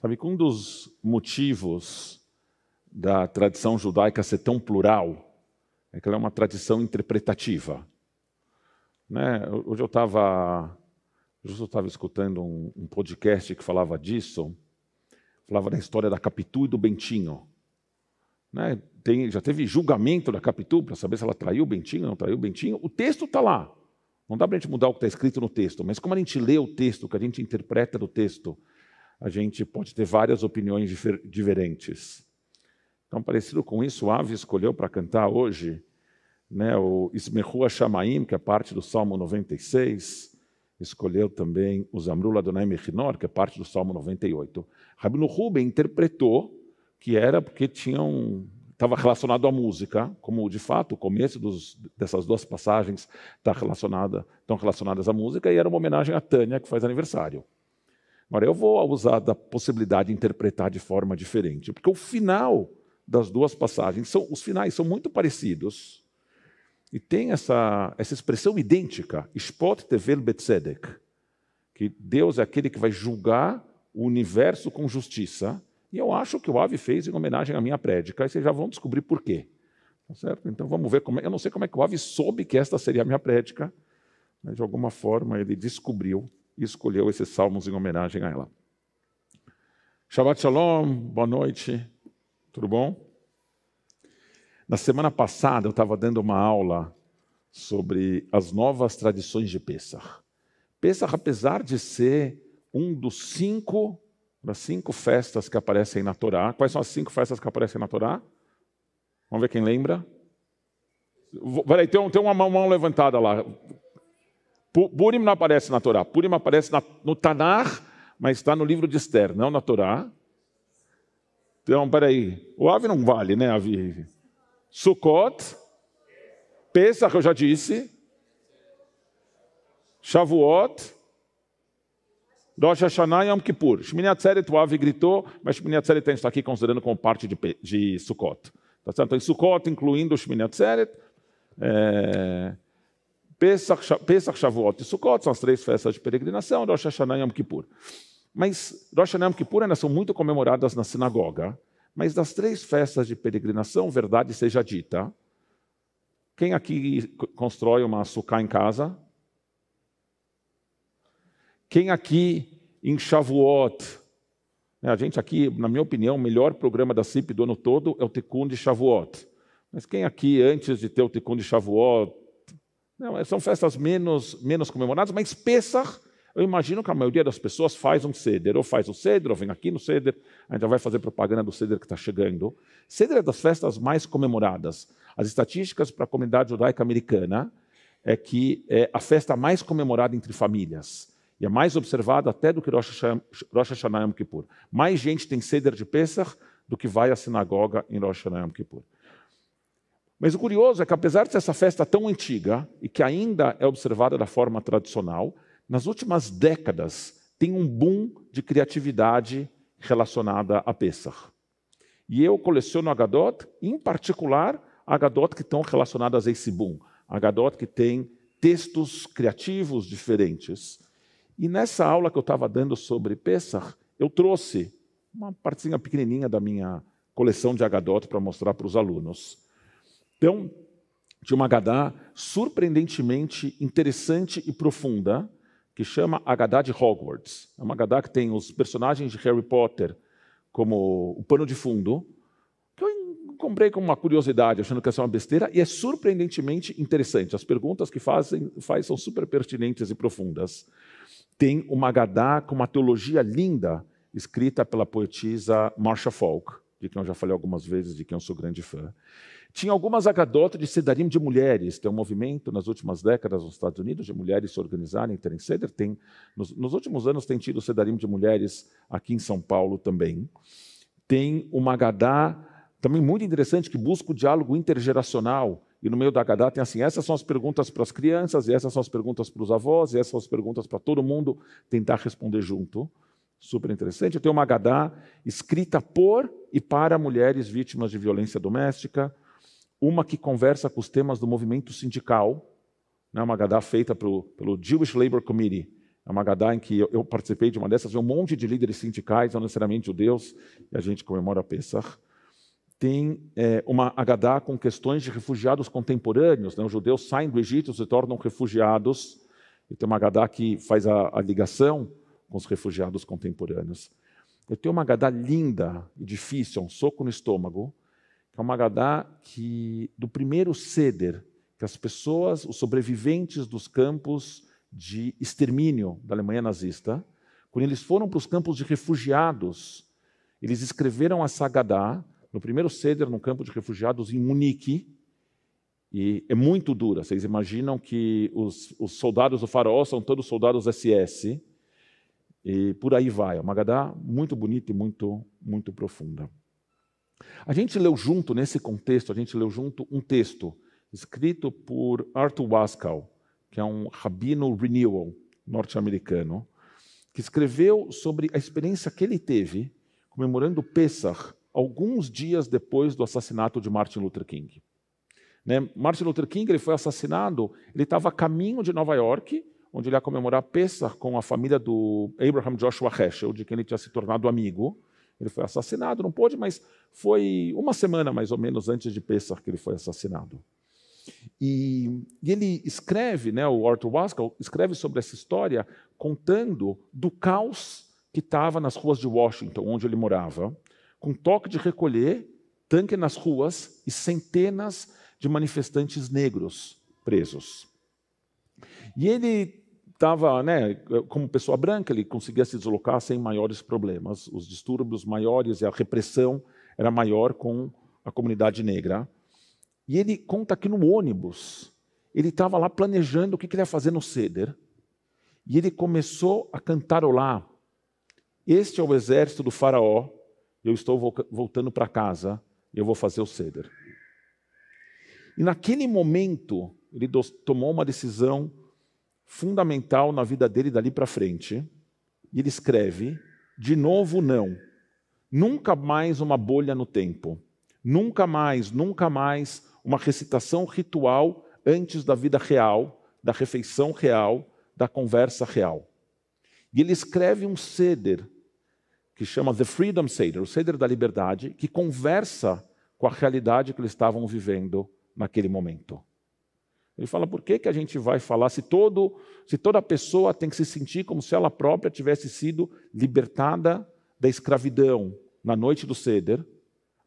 Sabe que um dos motivos da tradição judaica ser tão plural é que ela é uma tradição interpretativa. Né? Hoje eu estava estava escutando um, um, podcast que falava disso, falava da história da Capitu e do Bentinho. Né? Tem, já teve julgamento da Capitu para saber se ela traiu o Bentinho, ou não traiu o Bentinho. O texto está lá. Não dá para a gente mudar o que está escrito no texto, mas como a gente lê o texto, o que a gente interpreta do texto, a gente pode ter várias opiniões difer diferentes. Então, parecido com isso, o Ave escolheu para cantar hoje né, o Ismerua Shamaim, que é parte do Salmo 96, escolheu também o Zamrul Adonai Mechinor, que é parte do Salmo 98. Rabino Ruben interpretou que era porque tinham estava relacionado à música, como de fato o começo dos, dessas duas passagens tá relacionada, estão relacionadas à música, e era uma homenagem à Tânia, que faz aniversário. Agora, eu vou usar da possibilidade de interpretar de forma diferente, porque o final das duas passagens, são, os finais são muito parecidos e tem essa, essa expressão idêntica, Spot Tevel Betzedek, que Deus é aquele que vai julgar o universo com justiça, e eu acho que o Ave fez em homenagem à minha prédica, e vocês já vão descobrir por quê. Tá certo? Então vamos ver, como é, eu não sei como é que o Ave soube que esta seria a minha prédica, mas de alguma forma ele descobriu e escolheu esses salmos em homenagem a ela. Shabbat Shalom, boa noite, tudo bom? Na semana passada eu estava dando uma aula sobre as novas tradições de Pesach. Pesach, apesar de ser um dos cinco, das cinco festas que aparecem na Torá, quais são as cinco festas que aparecem na Torá? Vamos ver quem lembra? Peraí, tem, tem uma mão levantada lá. Purim não aparece na Torá. Purim aparece na, no Tanar, mas está no livro de Esther, não na Torá. Então, peraí. O Ave não vale, né, Ave? Sukkot, Pesach, eu já disse. Shavuot, Rosh Hashanah e Yom Kippur. Shmini Atzeret, o Ave gritou, mas Shmini Atzeret a gente está aqui considerando como parte de, de Sukkot. Tá certo? Então, em Sukkot, incluindo o Shmini Atzeret, é... Pesach, Shavuot e Sukkot são as três festas de peregrinação, Rosh Hashanah e Yom Kippur. Mas Rosh Hashanah e Yom Kippur ainda são muito comemoradas na sinagoga, mas das três festas de peregrinação, verdade seja dita, quem aqui constrói uma sucá em casa? Quem aqui em Shavuot? Né, a gente aqui, na minha opinião, o melhor programa da CIP do ano todo é o Tikkun de Shavuot. Mas quem aqui, antes de ter o Tikkun de Shavuot, não, é, são festas menos, menos comemoradas, mas Pessah, eu imagino que a maioria das pessoas faz um ceder, ou faz o ceder, ou vem aqui no ceder, ainda vai fazer propaganda do ceder que está chegando. Ceder é das festas mais comemoradas. As estatísticas para a comunidade judaica americana é que é a festa mais comemorada entre famílias e é mais observada até do que Rosh Hashanah Yom Kippur. Mais gente tem ceder de Pesach do que vai à sinagoga em Rosh Hashanah Yom Kippur. Mas o curioso é que, apesar de ser essa festa tão antiga e que ainda é observada da forma tradicional, nas últimas décadas tem um boom de criatividade relacionada a Pessah. E eu coleciono Agadot, em particular, Agadot que estão relacionadas a esse boom. Agadot que tem textos criativos diferentes. E nessa aula que eu estava dando sobre Pessah, eu trouxe uma partezinha pequenininha da minha coleção de Agadot para mostrar para os alunos. Então, de uma Gadá surpreendentemente interessante e profunda, que chama a Gadá de Hogwarts. É uma Gadá que tem os personagens de Harry Potter como o pano de fundo, que eu comprei como uma curiosidade, achando que ia ser uma besteira, e é surpreendentemente interessante. As perguntas que fazem, faz são super pertinentes e profundas. Tem uma Gadá com uma teologia linda, escrita pela poetisa Marcia Falk de quem eu já falei algumas vezes, de quem eu sou grande fã. Tinha algumas agadotas de sedarim de mulheres. Tem um movimento nas últimas décadas nos Estados Unidos de mulheres se organizarem, terem ceder. Tem, nos, nos últimos anos tem tido sedarim de mulheres aqui em São Paulo também. Tem uma agadá também muito interessante que busca o diálogo intergeracional. E no meio da agadá tem assim, essas são as perguntas para as crianças, e essas são as perguntas para os avós, e essas são as perguntas para todo mundo tentar responder junto super interessante. Eu tenho uma Gadá escrita por e para mulheres vítimas de violência doméstica, uma que conversa com os temas do movimento sindical, né, uma Gadá feita pelo, pelo Jewish Labor Committee, é uma Gadá em que eu, eu participei de uma dessas, um monte de líderes sindicais, não necessariamente judeus, e a gente comemora Pesach. Tem é, uma Agadá com questões de refugiados contemporâneos. Né? Os judeus saem do Egito, se tornam refugiados. E tem uma Agadá que faz a, a ligação com os refugiados contemporâneos. Eu tenho uma gadá linda e difícil, é um soco no estômago, que é uma gadá que, do primeiro ceder, que as pessoas, os sobreviventes dos campos de extermínio da Alemanha nazista, quando eles foram para os campos de refugiados, eles escreveram essa gadá no primeiro ceder, no campo de refugiados em Munique, e é muito dura. Vocês imaginam que os, os soldados do faraó são todos soldados SS, e por aí vai. É uma Gadá muito bonita e muito, muito profunda. A gente leu junto, nesse contexto, a gente leu junto um texto escrito por Arthur Waskow, que é um rabino renewal norte-americano, que escreveu sobre a experiência que ele teve comemorando Pesach alguns dias depois do assassinato de Martin Luther King. Né? Martin Luther King ele foi assassinado, ele estava a caminho de Nova York onde ele ia comemorar Pesach com a família do Abraham Joshua Heschel, de quem ele tinha se tornado amigo. Ele foi assassinado, não pôde, mas foi uma semana mais ou menos antes de Pesach que ele foi assassinado. E, e ele escreve, né, o Arthur Waskell escreve sobre essa história contando do caos que estava nas ruas de Washington, onde ele morava, com toque de recolher, tanque nas ruas e centenas de manifestantes negros presos. E ele estava, né, como pessoa branca, ele conseguia se deslocar sem maiores problemas. Os distúrbios maiores e a repressão era maior com a comunidade negra. E ele conta que no ônibus, ele estava lá planejando o que, que ele ia fazer no Ceder. E ele começou a cantarolar: Este é o exército do Faraó, eu estou voltando para casa, eu vou fazer o Ceder. E naquele momento, ele tomou uma decisão fundamental na vida dele dali para frente. E ele escreve: de novo, não. Nunca mais uma bolha no tempo. Nunca mais, nunca mais uma recitação ritual antes da vida real, da refeição real, da conversa real. E ele escreve um seder que chama The Freedom Seder, o seder da liberdade, que conversa com a realidade que eles estavam vivendo naquele momento. Ele fala: por que, que a gente vai falar se, todo, se toda pessoa tem que se sentir como se ela própria tivesse sido libertada da escravidão na noite do Seder?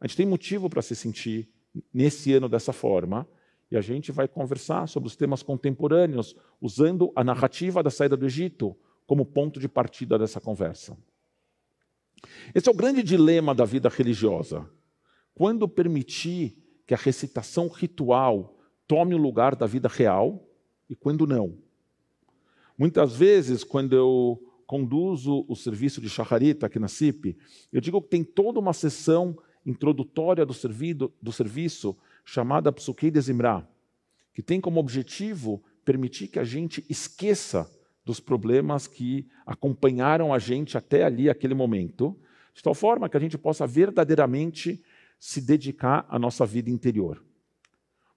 A gente tem motivo para se sentir nesse ano dessa forma. E a gente vai conversar sobre os temas contemporâneos, usando a narrativa da saída do Egito como ponto de partida dessa conversa. Esse é o grande dilema da vida religiosa. Quando permitir que a recitação ritual tome o lugar da vida real e quando não. Muitas vezes, quando eu conduzo o serviço de Shacharit aqui na CIP, eu digo que tem toda uma sessão introdutória do, servido, do serviço chamada Psuquei Desimrá, que tem como objetivo permitir que a gente esqueça dos problemas que acompanharam a gente até ali, aquele momento, de tal forma que a gente possa verdadeiramente se dedicar à nossa vida interior.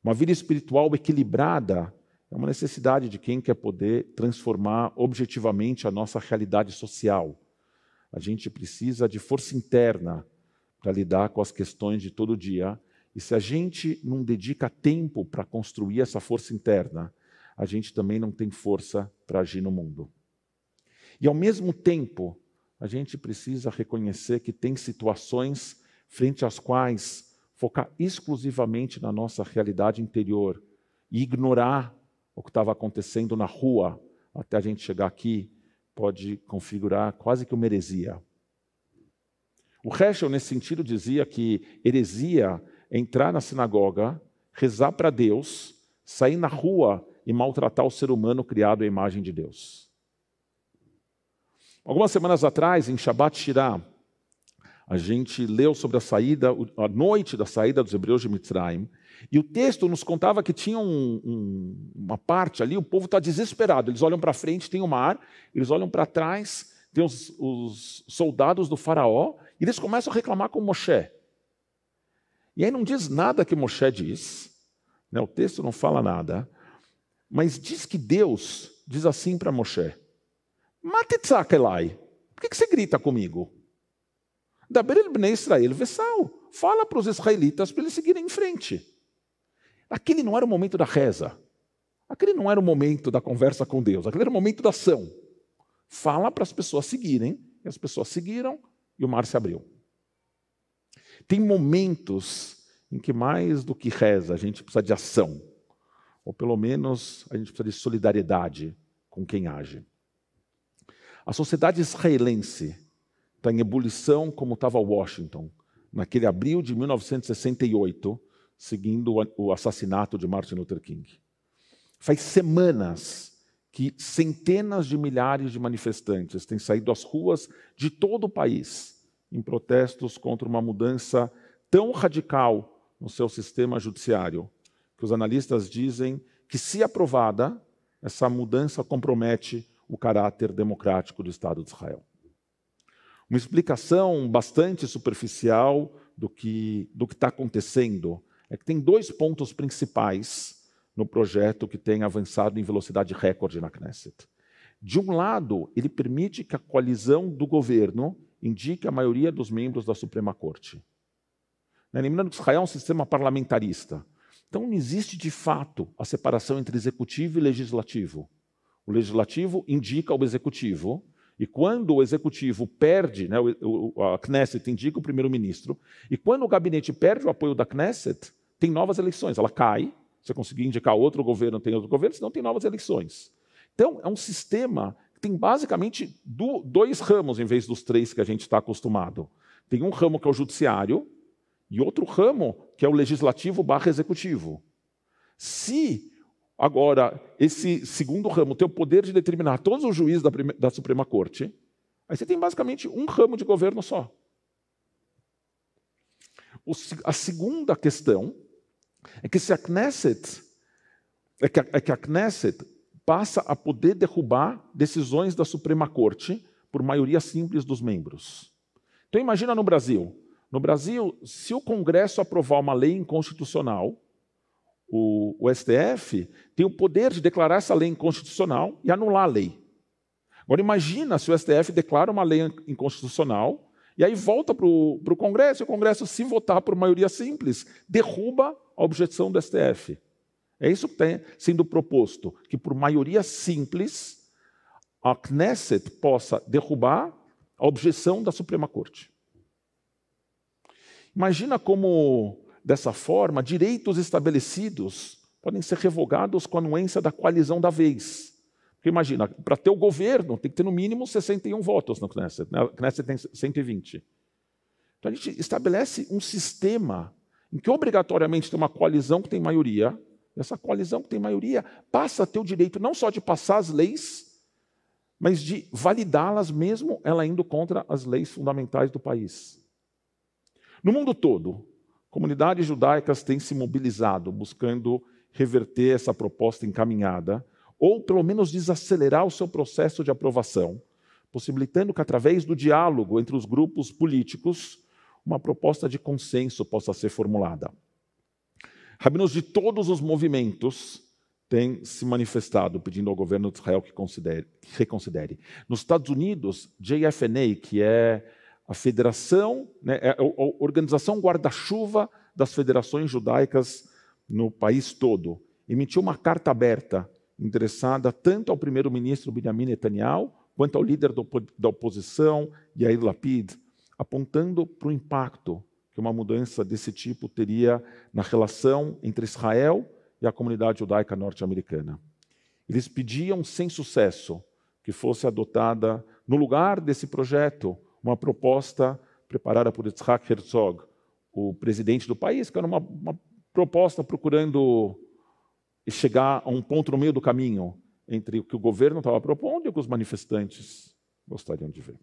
Uma vida espiritual equilibrada é uma necessidade de quem quer poder transformar objetivamente a nossa realidade social. A gente precisa de força interna para lidar com as questões de todo dia. E se a gente não dedica tempo para construir essa força interna, a gente também não tem força para agir no mundo. E ao mesmo tempo, a gente precisa reconhecer que tem situações frente às quais focar exclusivamente na nossa realidade interior e ignorar o que estava acontecendo na rua até a gente chegar aqui, pode configurar quase que uma heresia. O Heschel, nesse sentido, dizia que heresia é entrar na sinagoga, rezar para Deus, sair na rua e maltratar o ser humano criado à imagem de Deus. Algumas semanas atrás, em Shabbat Shirah, a gente leu sobre a saída, a noite da saída dos hebreus de Mitzrayim, e o texto nos contava que tinha um, um, uma parte ali, o povo está desesperado. Eles olham para frente, tem o mar, eles olham para trás, tem os, os, soldados do faraó, e eles começam a reclamar com Moshe. E aí não diz nada que Moshe diz, né? o texto não fala nada, mas diz que Deus diz assim para Moshe: Matitzak por que, que você grita comigo? Daber el bnei Israel vessal. Fala para os israelitas para eles seguirem em frente. Aquele não era o momento da reza. Aquele não era o momento da conversa com Deus. Aquele era o momento da ação. Fala para as pessoas seguirem. E as pessoas seguiram e o mar se abriu. Tem momentos em que mais do que reza, a gente precisa de ação. Ou pelo menos a gente precisa de solidariedade com quem age. A sociedade israelense está em ebulição como estava Washington, naquele abril de 1968, seguindo o assassinato de Martin Luther King. Faz semanas que centenas de milhares de manifestantes têm saído às ruas de todo o país em protestos contra uma mudança tão radical no seu sistema judiciário, que os analistas dizem que, se aprovada, essa mudança compromete o caráter democrático do Estado de Israel. Uma explicação bastante superficial do que do está acontecendo é que tem dois pontos principais no projeto que tem avançado em velocidade recorde na Knesset. De um lado, ele permite que a coalizão do governo indique a maioria dos membros da Suprema Corte. Né, lembrando que Israel é um sistema parlamentarista. Então, não existe de fato a separação entre executivo e legislativo. O legislativo indica ao executivo e quando o executivo perde, né, a Knesset indica o primeiro-ministro, e quando o gabinete perde o apoio da Knesset, tem novas eleições. Ela cai, você conseguir indicar outro governo, tem outro governo, senão tem novas eleições. Então, é um sistema que tem basicamente do, dois ramos em vez dos três que a gente está acostumado. Tem um ramo que é o judiciário e outro ramo que é o legislativo barra executivo. Se Agora, esse segundo ramo tem o poder de determinar todos os juízes da, da Suprema Corte. Aí você tem basicamente um ramo de governo só. O... a segunda questão é que se a Knesset, é que a... é que a Knesset passa a poder derrubar decisões da Suprema Corte por maioria simples dos membros. Então imagina no Brasil. No Brasil, se o Congresso aprovar uma lei inconstitucional, o, o STF tem o poder de declarar essa lei inconstitucional e anular a lei. Agora, imagina se o STF declara uma lei inconstitucional e aí volta para o Congresso, e o Congresso, se votar por maioria simples, derruba a objeção do STF. É isso que está sendo proposto, que por maioria simples a Knesset possa derrubar a objeção da Suprema Corte. Imagina como Dessa forma, direitos estabelecidos podem ser revogados com a anuência da coalizão da vez. Porque imagina, para ter o governo tem que ter no mínimo 61 votos no Knesset, na né? Knesset tem 120. Então a gente estabelece um sistema em que obrigatoriamente tem uma coalizão que tem maioria, e essa coalizão que tem maioria passa a ter o direito não só de passar as leis, mas de validá-las mesmo ela indo contra as leis fundamentais do país. No mundo todo, Comunidades judaicas têm se mobilizado buscando reverter essa proposta encaminhada, ou pelo menos desacelerar o seu processo de aprovação, possibilitando que, através do diálogo entre os grupos políticos, uma proposta de consenso possa ser formulada. Rabinos de todos os movimentos têm se manifestado pedindo ao governo de Israel que reconsidere. Nos Estados Unidos, JFNA, que é a federação, né, a é, organização guarda-chuva das federações judaicas no país todo, emitiu uma carta aberta interessada tanto ao primeiro-ministro Benjamin Netanyahu quanto ao líder do, da oposição, Yair Lapid, apontando para o impacto que uma mudança desse tipo teria na relação entre Israel e a comunidade judaica norte-americana. Eles pediam, sem sucesso, que fosse adotada, no lugar desse projeto, uma proposta preparada por Yitzhak Herzog, o presidente do país, que era uma, uma proposta procurando chegar a um ponto no meio do caminho entre o que o governo estava propondo e o que os manifestantes gostariam de ver.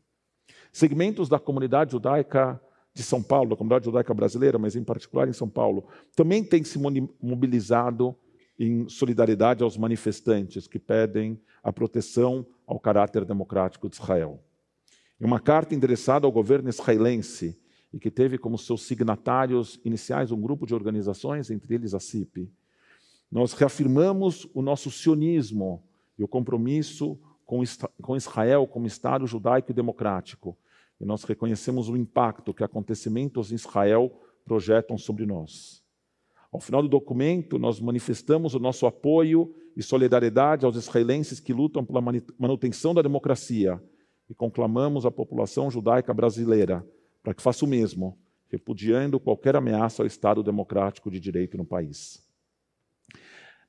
Segmentos da comunidade judaica de São Paulo, da comunidade judaica brasileira, mas em particular em São Paulo, também têm se mobilizado em solidariedade aos manifestantes que pedem a proteção ao caráter democrático de Israel. Em uma carta endereçada ao governo israelense e que teve como seus signatários iniciais um grupo de organizações, entre eles a CIP, nós reafirmamos o nosso sionismo e o compromisso com Israel como Estado judaico e democrático. E nós reconhecemos o impacto que acontecimentos em Israel projetam sobre nós. Ao final do documento, nós manifestamos o nosso apoio e solidariedade aos israelenses que lutam pela manutenção da democracia e conclamamos a população judaica brasileira para que faça o mesmo, repudiando qualquer ameaça ao Estado democrático de direito no país.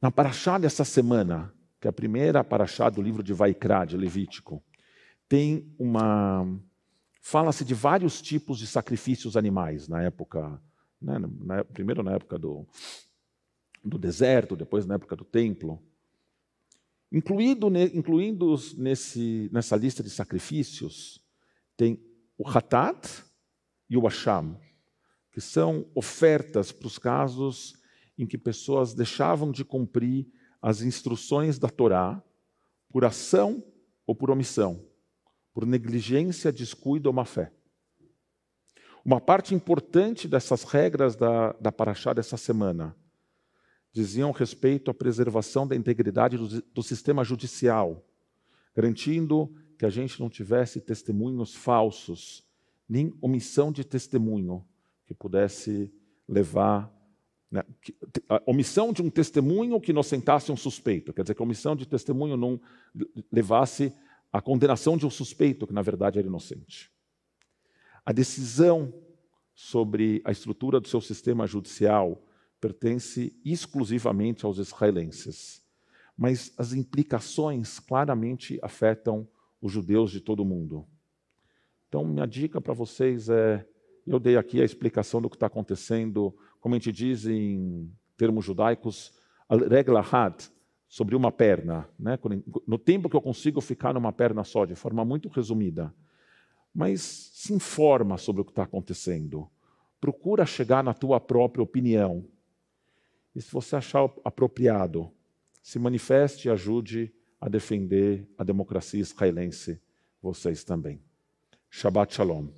Na paraxá dessa semana, que é a primeira paraxá do livro de Vaikrá de Levítico, tem uma... Fala-se de vários tipos de sacrifícios animais na época, né, na, primeiro na época do, do deserto, depois na época do templo, Incluído, incluídos nesse, nessa lista de sacrifícios, tem o Hatat e o Asham, que são ofertas para os casos em que pessoas deixavam de cumprir as instruções da Torá por ação ou por omissão, por negligência, descuido ou má fé. Uma parte importante dessas regras da, da Paraxá dessa semana diziam respeito à preservação da integridade do, do sistema judicial, garantindo que a gente não tivesse testemunhos falsos, nem omissão de testemunho que pudesse levar né, que, a omissão de um testemunho que inocentasse um suspeito, quer dizer que a omissão de testemunho não levasse à condenação de um suspeito que na verdade era inocente. A decisão sobre a estrutura do seu sistema judicial pertence exclusivamente aos israelenses. Mas as implicações claramente afetam os judeus de todo o mundo. Então, minha dica para vocês é: eu dei aqui a explicação do que está acontecendo, como a gente diz em termos judaicos, regla had, sobre uma perna. Né? No tempo que eu consigo ficar numa perna só, de forma muito resumida. Mas se informa sobre o que está acontecendo. Procura chegar na tua própria opinião. E se você achar apropriado, se manifeste e ajude a defender a democracia israelense, vocês também. Shabbat Shalom.